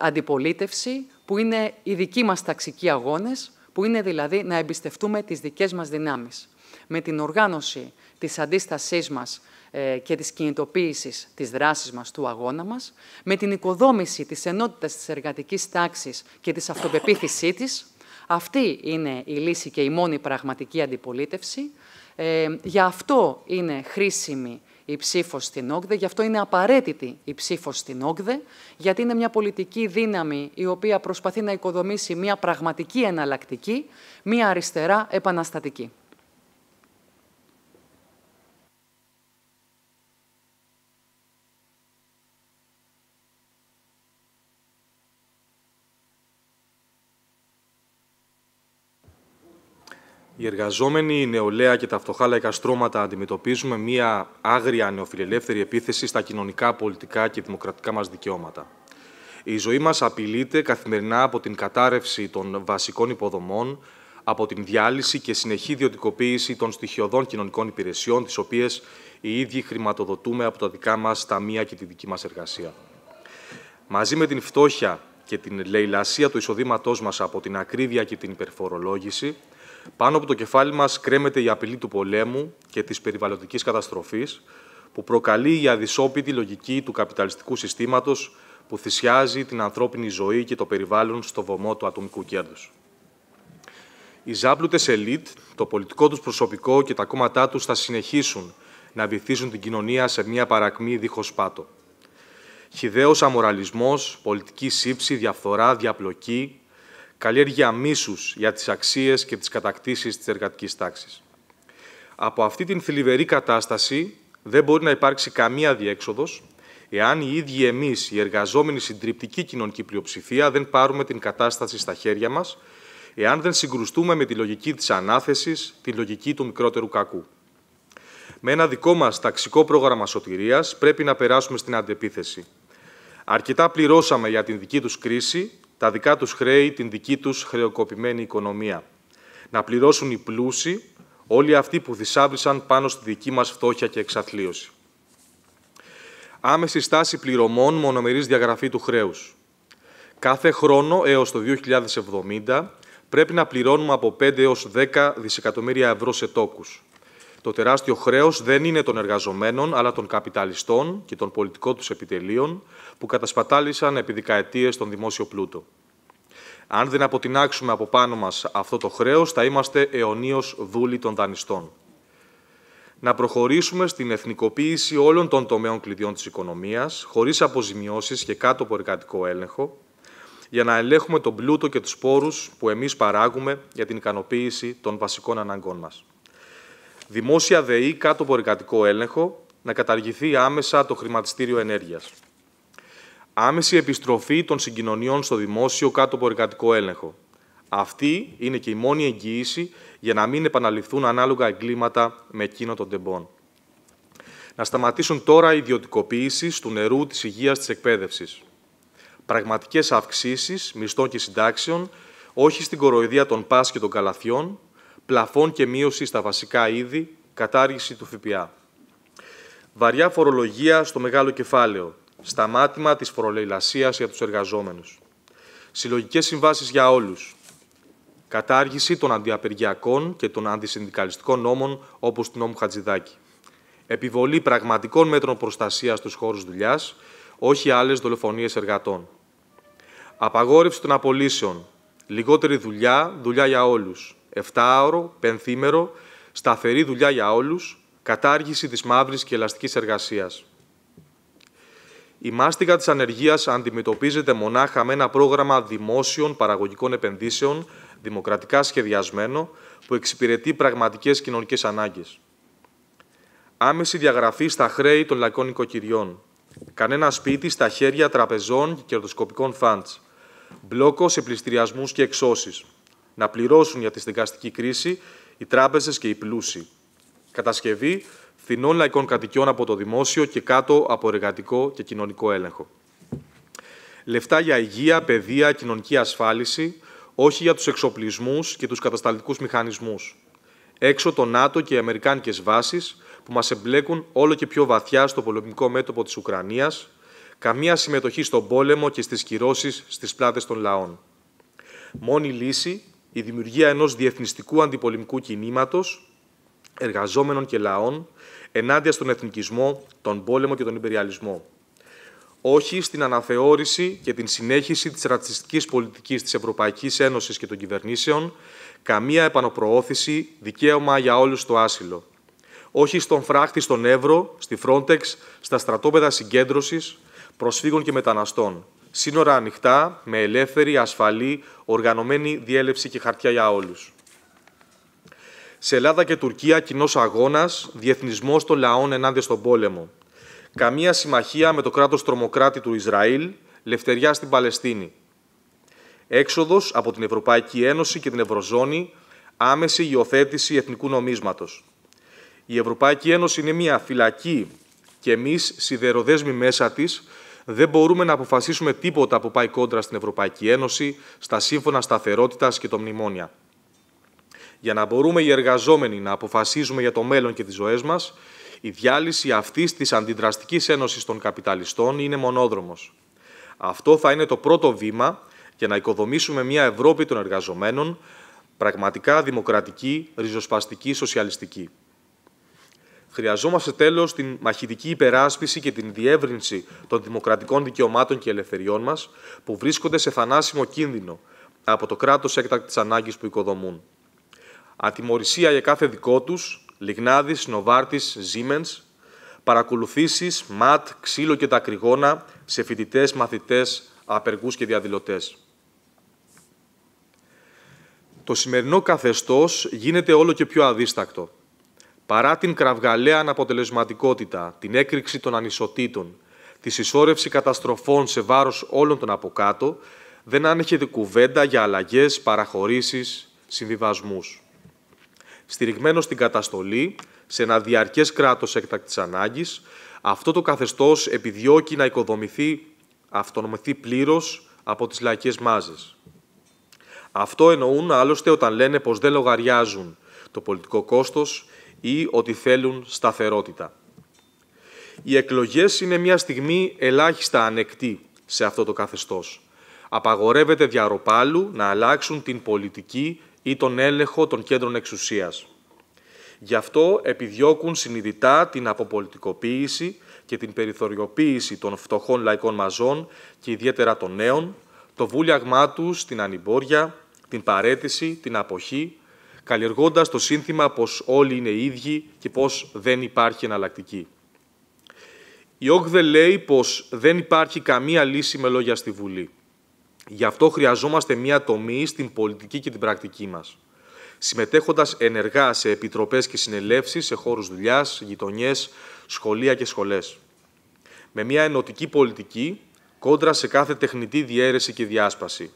αντιπολίτευση που είναι οι δικοί μας ταξικοί αγώνες, που είναι δηλαδή να εμπιστευτούμε τις δικές μας δυνάμεις. Με την οργάνωση της αντίστασής μας ε, και της κινητοποίησης της δράσης μας του αγώνα μας, με την οικοδόμηση της ενότητας της εργατικής τάξης και της αυτοπεποίθησής της, αυτή είναι η λύση και η μόνη πραγματική αντιπολίτευση. Ε, για αυτό είναι χρήσιμη η ψήφος στην ΟΚΔΕ. Γι' αυτό είναι απαραίτητη η ψήφος στην ΟΚΔΕ, γιατί είναι μια πολιτική δύναμη η οποία προσπαθεί να οικοδομήσει μια πραγματική εναλλακτική, μια αριστερά επαναστατική. εργαζόμενοι, η νεολαία και τα φτωχά λαϊκά στρώματα αντιμετωπίζουμε μία άγρια νεοφιλελεύθερη επίθεση στα κοινωνικά, πολιτικά και δημοκρατικά μας δικαιώματα. Η ζωή μας απειλείται καθημερινά από την κατάρρευση των βασικών υποδομών, από την διάλυση και συνεχή ιδιωτικοποίηση των στοιχειωδών κοινωνικών υπηρεσιών, τις οποίες οι ίδιοι χρηματοδοτούμε από τα δικά μας ταμεία και τη δική μας εργασία. Μαζί με την φτώχεια και την λαιλασία του εισοδήματός μας από την ακρίβεια και την υπερφορολόγηση, πάνω από το κεφάλι μας κρέμεται η απειλή του πολέμου και της περιβαλλοντικής καταστροφής, που προκαλεί η αδυσόπιτη λογική του καπιταλιστικού συστήματος που θυσιάζει την ανθρώπινη ζωή και το περιβάλλον στο βωμό του ατομικού κέρδους. Οι ζάπλουτες ελίτ, το πολιτικό τους προσωπικό και τα κόμματά τους θα συνεχίσουν να βυθίζουν την κοινωνία σε μια παρακμή δίχως πάτο. Χιδαίος αμοραλισμός, πολιτική σύψη, διαφθορά, διαπλοκή, καλλιέργεια μίσου για τις αξίες και τις κατακτήσεις της εργατικής τάξης. Από αυτή την θλιβερή κατάσταση δεν μπορεί να υπάρξει καμία διέξοδος, εάν οι ίδιοι εμείς οι εργαζόμενοι συντριπτική κοινωνική πλειοψηφία, δεν πάρουμε την κατάσταση στα χέρια μας, εάν δεν συγκρουστούμε με τη λογική της ανάθεσης, τη λογική του μικρότερου κακού. Με ένα δικό μας ταξικό πρόγραμμα σωτηρίας πρέπει να περάσουμε στην αντεπίθεση. Αρκετά πληρώσαμε για την δική τους κρίση, τα δικά τους χρέη, την δική τους χρεοκοπημένη οικονομία. Να πληρώσουν οι πλούσιοι, όλοι αυτοί που δυσάβησαν πάνω στη δική μας φτώχεια και εξαθλίωση. Άμεση στάση πληρωμών, μονομερής διαγραφή του χρέους. Κάθε χρόνο έως το 2070 πρέπει να πληρώνουμε από 5 έως 10 δισεκατομμύρια ευρώ σε τόκους. Το τεράστιο χρέος δεν είναι των εργαζομένων, αλλά των καπιταλιστών και των πολιτικών τους επιτελείων, που κατασπατάλησαν επί δεκαετίες τον δημόσιο πλούτο. Αν δεν αποτινάξουμε από πάνω μας αυτό το χρέος, θα είμαστε αιωνίως δούλοι των δανειστών. Να προχωρήσουμε στην εθνικοποίηση όλων των τομέων κλειδιών της οικονομίας, χωρίς αποζημιώσεις και κάτω από εργατικό έλεγχο, για να ελέγχουμε τον πλούτο και τους πόρους που εμείς παράγουμε για την ικανοποίηση των βασικών αναγκών μας. Δημόσια ΔΕΗ κάτω από εργατικό έλεγχο να καταργηθεί άμεσα το χρηματιστήριο ενέργειας. Άμεση επιστροφή των συγκοινωνιών στο δημόσιο κάτω από εργατικό έλεγχο. Αυτή είναι και η μόνη εγγύηση για να μην επαναληφθούν ανάλογα εγκλήματα με εκείνο των τεμπών. Να σταματήσουν τώρα οι ιδιωτικοποιήσει του νερού, της υγείας, της εκπαίδευσης. Πραγματικές αυξήσεις μισθών και συντάξεων, όχι στην κοροϊδία των ΠΑΣ και των καλαθιών, πλαφών και μείωση στα βασικά είδη, κατάργηση του ΦΠΑ. Βαριά φορολογία στο μεγάλο κεφάλαιο, σταμάτημα της φορολεηλασίας για τους εργαζόμενους. Συλλογικές συμβάσεις για όλους. Κατάργηση των αντιαπεργιακών και των αντισυνδικαλιστικών νόμων όπως του νόμου Χατζηδάκη. Επιβολή πραγματικών μέτρων προστασίας στους χώρους δουλειάς, όχι άλλες δολοφονίες εργατών. Απαγόρευση των απολύσεων. Λιγότερη δουλειά, δουλειά για όλους. 7ωρο, πενθήμερο, σταθερή δουλειά για όλους, κατάργηση της μαύρης και ελαστικής εργασίας. Η μάστιγα της ανεργίας αντιμετωπίζεται μονάχα με ένα πρόγραμμα δημόσιων παραγωγικών επενδύσεων, δημοκρατικά σχεδιασμένο, που εξυπηρετεί πραγματικές κοινωνικές ανάγκες. Άμεση διαγραφή στα χρέη των λαϊκών οικοκυριών. Κανένα σπίτι στα χέρια τραπεζών και κερδοσκοπικών φαντς. Μπλόκος σε και εξώσεις να πληρώσουν για τη στεγαστική κρίση οι τράπεζες και οι πλούσιοι. Κατασκευή φθηνών λαϊκών κατοικιών από το δημόσιο και κάτω από εργατικό και κοινωνικό έλεγχο. Λεφτά για υγεία, παιδεία, κοινωνική ασφάλιση, όχι για τους εξοπλισμούς και τους κατασταλτικούς μηχανισμούς. Έξω το ΝΑΤΟ και οι Αμερικάνικέ βάσεις που μας εμπλέκουν όλο και πιο βαθιά στο πολεμικό μέτωπο της Ουκρανίας, καμία συμμετοχή στον πόλεμο και στις κυρώσεις στις πλάτες των λαών. Μόνη λύση η δημιουργία ενός διεθνιστικού αντιπολιμικού κινήματος εργαζόμενων και λαών ενάντια στον εθνικισμό, τον πόλεμο και τον υπεριαλισμό. Όχι στην αναθεώρηση και την συνέχιση της ρατσιστικής πολιτικής της Ευρωπαϊκής Ένωσης και των κυβερνήσεων, καμία επανοπροώθηση, δικαίωμα για όλους το άσυλο. Όχι στον φράχτη στον Εύρο, στη Frontex, στα στρατόπεδα συγκέντρωσης, προσφύγων και μεταναστών. Σύνορα ανοιχτά, με ελεύθερη, ασφαλή, οργανωμένη διέλευση και χαρτιά για όλους. Σε Ελλάδα και Τουρκία κοινός αγώνας, διεθνισμός των λαών ενάντια στον πόλεμο. Καμία συμμαχία με το κράτος τρομοκράτη του Ισραήλ, λευτεριά στην Παλαιστίνη. Έξοδος από την Ευρωπαϊκή Ένωση και την Ευρωζώνη, άμεση υιοθέτηση εθνικού νομίσματος. Η Ευρωπαϊκή Ένωση είναι μια φυλακή και εμείς σιδεροδέσμοι μέσα της δεν μπορούμε να αποφασίσουμε τίποτα που πάει κόντρα στην Ευρωπαϊκή Ένωση, στα σύμφωνα σταθερότητας και το μνημόνια. Για να μπορούμε οι εργαζόμενοι να αποφασίζουμε για το μέλλον και τις ζωές μας, η διάλυση αυτής της αντιδραστικής ένωσης των καπιταλιστών είναι μονόδρομος. Αυτό θα είναι το πρώτο βήμα για να οικοδομήσουμε μια Ευρώπη των εργαζομένων, πραγματικά δημοκρατική, ριζοσπαστική, σοσιαλιστική. Χρειαζόμαστε τέλος την μαχητική υπεράσπιση και την διεύρυνση των δημοκρατικών δικαιωμάτων και ελευθεριών μας, που βρίσκονται σε θανάσιμο κίνδυνο από το κράτος έκτακτης ανάγκης που οικοδομούν. Ατιμορρησία για κάθε δικό τους, Λιγνάδης, Νοβάρτης, Ζήμεν, παρακολουθήσεις, ματ, ξύλο και τα κρυγόνα σε φοιτητές, μαθητές, απεργούς και διαδηλωτές. Το σημερινό καθεστώς γίνεται όλο και πιο αδίστακτο. Παρά την κραυγαλαία αναποτελεσματικότητα, την έκρηξη των ανισοτήτων, τη συσσόρευση καταστροφών σε βάρος όλων των από κάτω, δεν ανέχεται κουβέντα για αλλαγές, παραχωρήσεις, συμβιβασμούς. Στηριγμένο στην καταστολή, σε ένα διαρκές κράτος έκτακτης ανάγκης, αυτό το καθεστώς επιδιώκει να οικοδομηθεί, αυτονομηθεί πλήρως από τις λαϊκές μάζες. Αυτό εννοούν άλλωστε όταν λένε πως δεν λογαριάζουν το πολιτικό κόστος ή ότι θέλουν σταθερότητα. Οι εκλογές είναι μια στιγμή ελάχιστα ανεκτή σε αυτό το καθεστώς. Απαγορεύεται διαροπάλου να αλλάξουν την πολιτική ή τον έλεγχο των κέντρων εξουσίας. Γι' αυτό επιδιώκουν συνειδητά την αποπολιτικοποίηση και την περιθωριοποίηση των φτωχών λαϊκών μαζών και ιδιαίτερα των νέων, το βούλιαγμά τους στην ανυμπόρια... την παρέτηση, την αποχή, καλλιεργώντας το σύνθημα πως όλοι είναι ίδιοι και πως δεν υπάρχει εναλλακτική. Η ΟΚΔΕ λέει πως δεν υπάρχει καμία λύση με λόγια στη Βουλή. Γι' αυτό χρειαζόμαστε μία τομή στην πολιτική και την πρακτική μας. Συμμετέχοντας ενεργά σε επιτροπές και συνελεύσεις, σε χώρους δουλειάς, γειτονιές, σχολεία και σχολές. Με μία ενωτική πολιτική, κόντρα σε κάθε τεχνητή διαίρεση και διάσπαση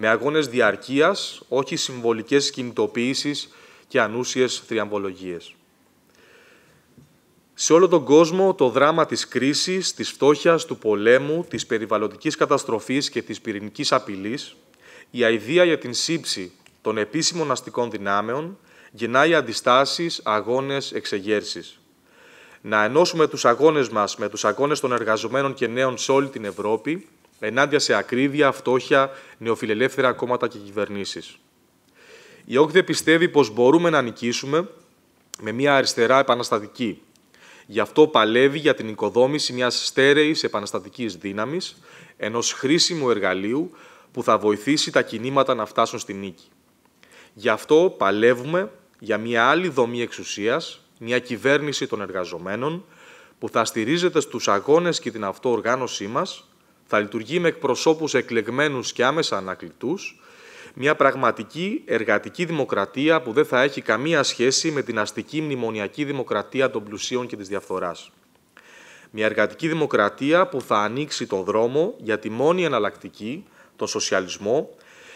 με αγώνες διαρκείας, όχι συμβολικές κινητοποιήσεις και ανούσιες θριαμβολογίες. Σε όλο τον κόσμο το δράμα της κρίσης, της φτώχειας, του πολέμου, της περιβαλλοντικής καταστροφής και της πυρηνικής απειλής, η αηδία για την σύψη των επίσημων αστικών δυνάμεων γεννάει αντιστάσεις, αγώνες, εξεγέρσεις. Να ενώσουμε τους αγώνες μας με τους αγώνες των εργαζομένων και νέων σε όλη την Ευρώπη, ενάντια σε ακρίβεια, φτώχεια, νεοφιλελεύθερα κόμματα και κυβερνήσεις. Η ΟΚΔΕ πιστεύει πως μπορούμε να νικήσουμε με μια αριστερά επαναστατική. Γι' αυτό παλεύει για την οικοδόμηση μιας στέρεης επαναστατικής δύναμης, ενός χρήσιμου εργαλείου που θα βοηθήσει τα κινήματα να φτάσουν στη νίκη. Γι' αυτό παλεύουμε για μια άλλη δομή εξουσίας, μια κυβέρνηση των εργαζομένων, που θα στηρίζεται στους αγώνες και την αυτοοργάνωσή μας, θα λειτουργεί με εκπροσώπους εκλεγμένους και άμεσα ανακλητούς, μια πραγματική εργατική δημοκρατία που δεν θα έχει καμία σχέση με την αστική μνημονιακή δημοκρατία των πλουσίων και της διαφθοράς. Μια εργατική δημοκρατία που θα ανοίξει το δρόμο για τη μόνη εναλλακτική, τον σοσιαλισμό,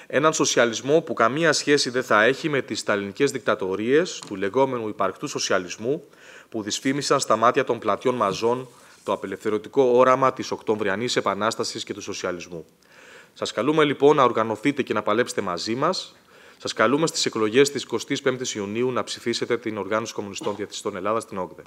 έναν σοσιαλισμό που καμία σχέση δεν θα έχει με τις σταλινικές δικτατορίες του λεγόμενου υπαρκτού σοσιαλισμού που δυσφήμισαν στα μάτια των πλατιών μαζών το απελευθερωτικό όραμα της Οκτωβριανής Επανάστασης και του Σοσιαλισμού. Σας καλούμε λοιπόν να οργανωθείτε και να παλέψετε μαζί μας. Σας καλούμε στις εκλογές της 25ης Ιουνίου να ψηφίσετε την Οργάνωση Κομμουνιστών Διαθιστών Ελλάδας την ΟΚΔΕ.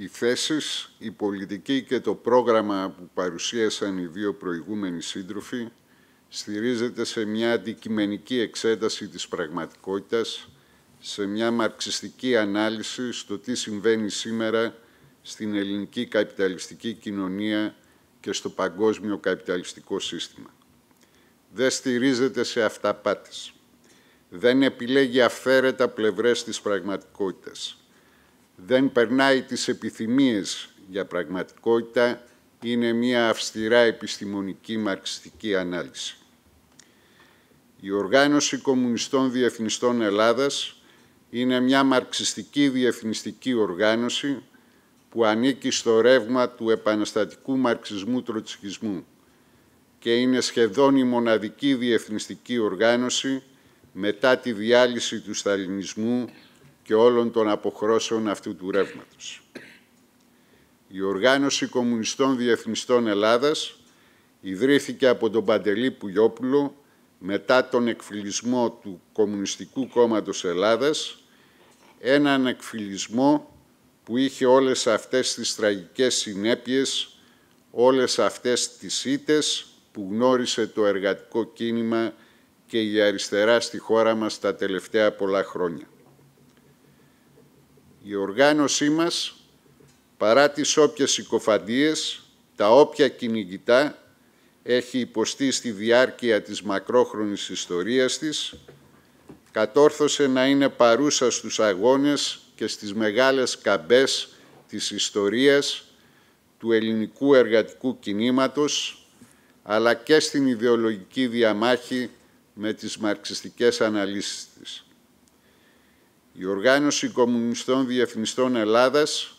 Οι θέσεις, η πολιτική και το πρόγραμμα που παρουσίασαν οι δύο προηγούμενοι σύντροφοι στηρίζεται σε μια αντικειμενική εξέταση της πραγματικότητας, σε μια μαρξιστική ανάλυση στο τι συμβαίνει σήμερα στην ελληνική καπιταλιστική κοινωνία και στο παγκόσμιο καπιταλιστικό σύστημα. Δεν στηρίζεται σε αυταπάτες. Δεν επιλέγει αυθαίρετα πλευρές της πραγματικότητας δεν περνάει τις επιθυμίες για πραγματικότητα είναι μια αυστηρά επιστημονική μαρξιστική ανάλυση. Η Οργάνωση Κομμουνιστών Διεθνιστών Ελλάδας είναι μια μαρξιστική διεθνιστική οργάνωση που ανήκει στο ρεύμα του επαναστατικού μαρξισμού τροτσικισμού και είναι σχεδόν η μοναδική διεθνιστική οργάνωση μετά τη διάλυση του σταλινισμού και όλων των αποχρώσεων αυτού του ρεύματος. Η Οργάνωση Κομμουνιστών Διεθνιστών Ελλάδας ιδρύθηκε από τον Παντελή Πουλιόπουλο μετά τον εκφυλισμό του Κομμουνιστικού Κόμματος Ελλάδας, έναν εκφυλισμό που είχε όλες αυτές τις τραγικές συνέπειες, όλες αυτές τις ήτες που γνώρισε το εργατικό κίνημα και η αριστερά στη χώρα μας τα τελευταία πολλά χρόνια η οργάνωσή μας, παρά τις όποιες συκοφαντίες, τα όποια κυνηγητά έχει υποστεί στη διάρκεια της μακρόχρονης ιστορίας της, κατόρθωσε να είναι παρούσα στους αγώνες και στις μεγάλες καμπές της ιστορίας του ελληνικού εργατικού κινήματος, αλλά και στην ιδεολογική διαμάχη με τις μαρξιστικές αναλύσεις της. Η Οργάνωση Κομμουνιστών Διεθνιστών Ελλάδας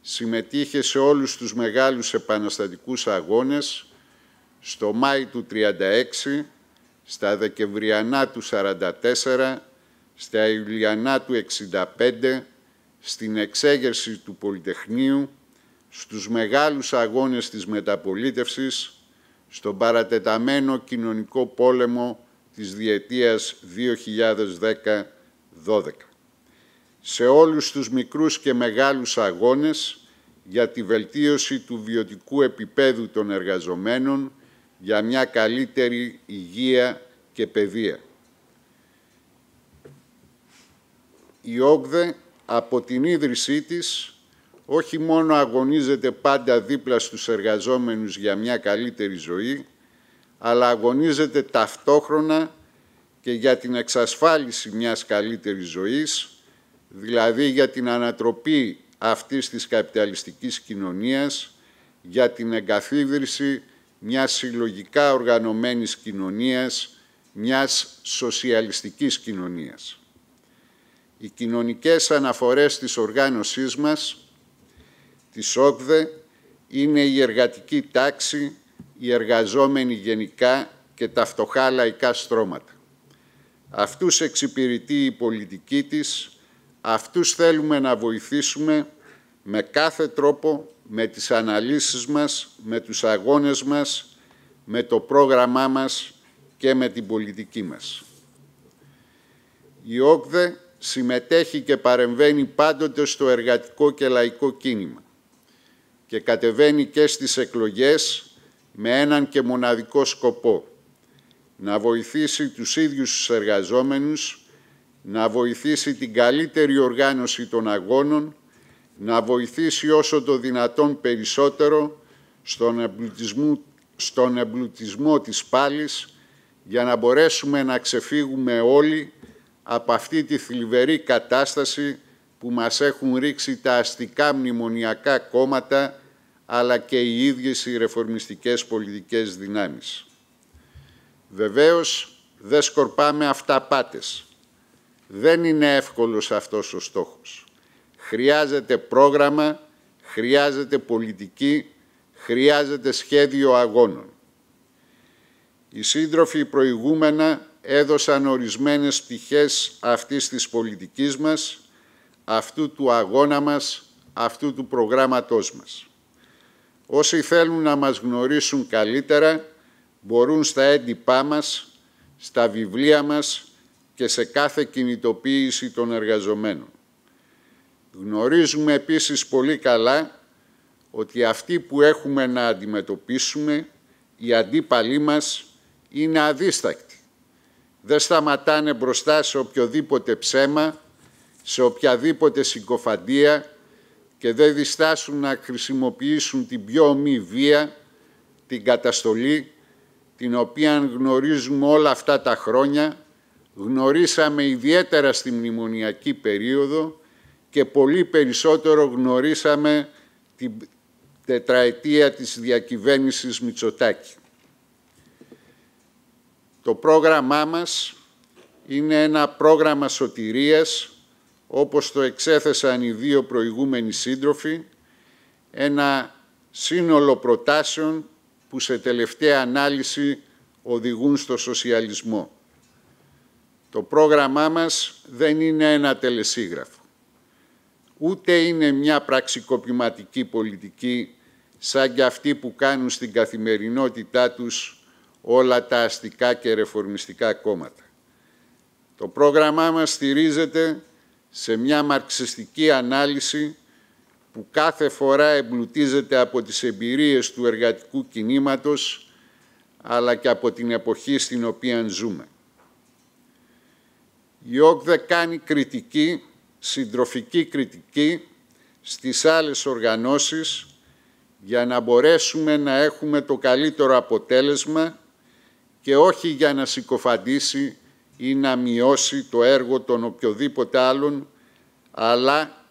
συμμετείχε σε όλους τους μεγάλους επαναστατικούς αγώνες στο Μάη του 36, στα Δεκεμβριανά του 44, στα Ιουλιανά του 65, στην εξέγερση του Πολυτεχνείου, στους μεγάλους αγώνες της μεταπολίτευσης, στον παρατεταμένο κοινωνικό πόλεμο της διετίας 2010-12 σε όλους τους μικρούς και μεγάλους αγώνες για τη βελτίωση του βιωτικού επίπεδου των εργαζομένων για μια καλύτερη υγεία και παιδεία. Η ΟΚΔΕ από την ίδρυσή της όχι μόνο αγωνίζεται πάντα δίπλα στους εργαζόμενους για μια καλύτερη ζωή, αλλά αγωνίζεται ταυτόχρονα και για την εξασφάλιση μιας καλύτερης ζωής δηλαδή για την ανατροπή αυτής της καπιταλιστικής κοινωνίας, για την εγκαθίδρυση μιας συλλογικά οργανωμένης κοινωνίας, μιας σοσιαλιστικής κοινωνίας. Οι κοινωνικές αναφορές της οργάνωσής μας, της ΟΚΔΕ, είναι η εργατική τάξη, οι εργαζόμενοι γενικά και τα φτωχά λαϊκά στρώματα. Αυτούς εξυπηρετεί η πολιτική της, Αυτούς θέλουμε να βοηθήσουμε με κάθε τρόπο, με τις αναλύσεις μας, με τους αγώνες μας, με το πρόγραμμά μας και με την πολιτική μας. Η ΟΚΔΕ συμμετέχει και παρεμβαίνει πάντοτε στο εργατικό και λαϊκό κίνημα και κατεβαίνει και στις εκλογές με έναν και μοναδικό σκοπό, να βοηθήσει τους ίδιους τους εργαζόμενους να βοηθήσει την καλύτερη οργάνωση των αγώνων, να βοηθήσει όσο το δυνατόν περισσότερο στον εμπλουτισμό, στον εμπλουτισμό της πάλης για να μπορέσουμε να ξεφύγουμε όλοι από αυτή τη θλιβερή κατάσταση που μας έχουν ρίξει τα αστικά μνημονιακά κόμματα αλλά και οι ίδιες οι ρεφορμιστικές πολιτικές δυνάμεις. Βεβαίως, δεν σκορπάμε αυταπάτες δεν είναι εύκολος αυτός ο στόχος. Χρειάζεται πρόγραμμα, χρειάζεται πολιτική, χρειάζεται σχέδιο αγώνων. Οι σύντροφοι προηγούμενα έδωσαν ορισμένες πτυχές αυτής της πολιτικής μας, αυτού του αγώνα μας, αυτού του προγράμματός μας. Όσοι θέλουν να μας γνωρίσουν καλύτερα, μπορούν στα έντυπά μας, στα βιβλία μας, και σε κάθε κινητοποίηση των εργαζομένων. Γνωρίζουμε επίσης πολύ καλά ότι αυτοί που έχουμε να αντιμετωπίσουμε, οι αντίπαλοι μας, είναι αδίστακτοι. Δεν σταματάνε μπροστά σε οποιοδήποτε ψέμα, σε οποιαδήποτε συγκοφαντία και δεν διστάσουν να χρησιμοποιήσουν την πιο ομή βία, την καταστολή, την οποία γνωρίζουμε όλα αυτά τα χρόνια γνωρίσαμε ιδιαίτερα στη μνημονιακή περίοδο και πολύ περισσότερο γνωρίσαμε την τετραετία της διακυβέρνησης Μητσοτάκη. Το πρόγραμμά μας είναι ένα πρόγραμμα σωτηρίας, όπως το εξέθεσαν οι δύο προηγούμενοι σύντροφοι, ένα σύνολο προτάσεων που σε τελευταία ανάλυση οδηγούν στο σοσιαλισμό. Το πρόγραμμά μας δεν είναι ένα τελεσίγραφο. Ούτε είναι μια πραξικοπηματική πολιτική σαν και αυτή που κάνουν στην καθημερινότητά τους όλα τα αστικά και ρεφορμιστικά κόμματα. Το πρόγραμμά μας στηρίζεται σε μια μαρξιστική ανάλυση που κάθε φορά εμπλουτίζεται από τις εμπειρίες του εργατικού κινήματος αλλά και από την εποχή στην οποία ζούμε. Η ΟΚΔΕ κάνει κριτική, συντροφική κριτική στις άλλες οργανώσεις για να μπορέσουμε να έχουμε το καλύτερο αποτέλεσμα και όχι για να συκοφαντήσει ή να μειώσει το έργο των οποιοδήποτε άλλων, αλλά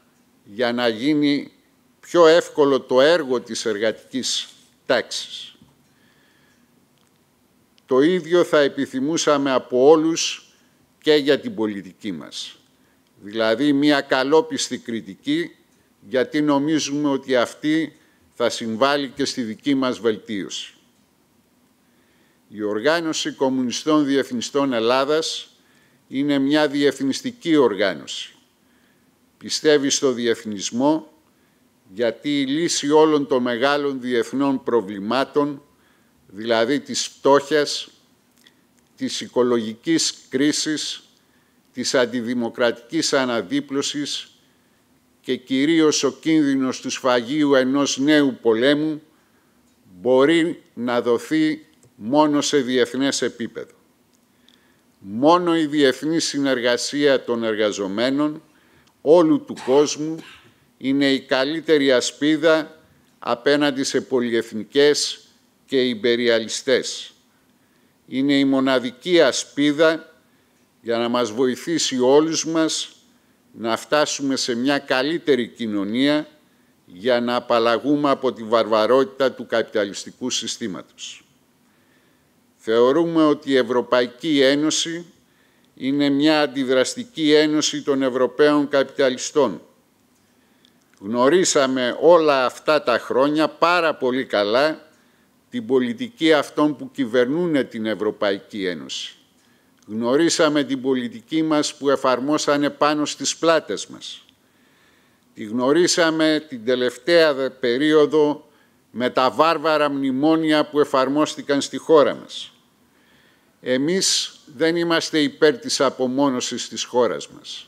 για να γίνει πιο εύκολο το έργο της εργατικής τάξης. Το ίδιο θα επιθυμούσαμε από όλους και για την πολιτική μας. Δηλαδή μια καλόπιστη κριτική γιατί νομίζουμε ότι αυτή θα συμβάλλει και στη δική μας βελτίωση. Η Οργάνωση Κομμουνιστών Διεθνιστών Ελλάδας είναι μια διεθνιστική οργάνωση. Πιστεύει στο διεθνισμό γιατί η λύση όλων των μεγάλων διεθνών προβλημάτων, δηλαδή της φτώχειας, της οικολογικής κρίσης, της αντιδημοκρατικής αναδίπλωσης και κυρίως ο κίνδυνος του σφαγίου ενός νέου πολέμου μπορεί να δοθεί μόνο σε διεθνές επίπεδο. Μόνο η διεθνή συνεργασία των εργαζομένων όλου του κόσμου είναι η καλύτερη ασπίδα απέναντι σε πολυεθνικές και υπεριαλιστές είναι η μοναδική ασπίδα για να μας βοηθήσει όλους μας να φτάσουμε σε μια καλύτερη κοινωνία για να απαλλαγούμε από τη βαρβαρότητα του καπιταλιστικού συστήματος. Θεωρούμε ότι η Ευρωπαϊκή Ένωση είναι μια αντιδραστική ένωση των Ευρωπαίων καπιταλιστών. Γνωρίσαμε όλα αυτά τα χρόνια πάρα πολύ καλά την πολιτική αυτών που κυβερνούν την Ευρωπαϊκή Ένωση. Γνωρίσαμε την πολιτική μας που εφαρμόσανε πάνω στις πλάτες μας. Τη γνωρίσαμε την τελευταία περίοδο με τα βάρβαρα μνημόνια που εφαρμόστηκαν στη χώρα μας. Εμείς δεν είμαστε υπέρ της απομόνωσης της χώρας μας,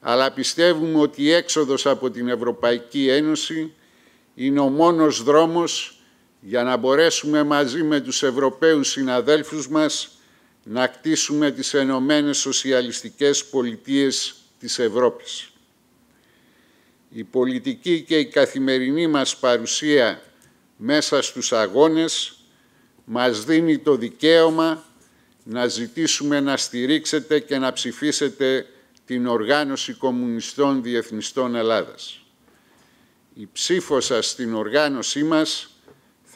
αλλά πιστεύουμε ότι η έξοδος από την Ευρωπαϊκή Ένωση είναι ο μόνος δρόμος για να μπορέσουμε μαζί με τους Ευρωπαίους συναδέλφους μας να κτίσουμε τις Ενωμένες Σοσιαλιστικές Πολιτείες της Ευρώπης. Η πολιτική και η καθημερινή μας παρουσία μέσα στους αγώνες μας δίνει το δικαίωμα να ζητήσουμε να στηρίξετε και να ψηφίσετε την Οργάνωση Κομμουνιστών Διεθνιστών Ελλάδας. Η ψήφος σας στην οργάνωσή μας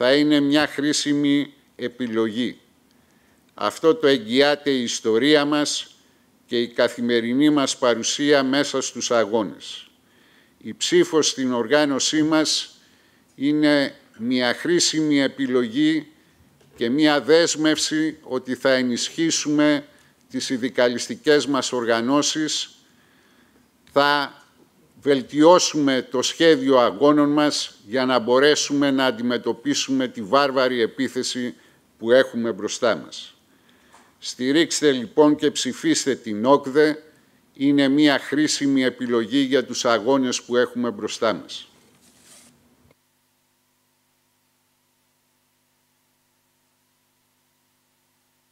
θα είναι μια χρήσιμη επιλογή. Αυτό το εγγυάται η ιστορία μας και η καθημερινή μας παρουσία μέσα στους αγώνες. Η ψήφος στην οργάνωσή μας είναι μια χρήσιμη επιλογή και μια δέσμευση ότι θα ενισχύσουμε τις ειδικαλιστικές μας οργανώσεις, θα βελτιώσουμε το σχέδιο αγώνων μας για να μπορέσουμε να αντιμετωπίσουμε τη βάρβαρη επίθεση που έχουμε μπροστά μας. Στηρίξτε λοιπόν και ψηφίστε την ΟΚΔΕ. Είναι μια χρήσιμη επιλογή για τους αγώνες που έχουμε μπροστά μας.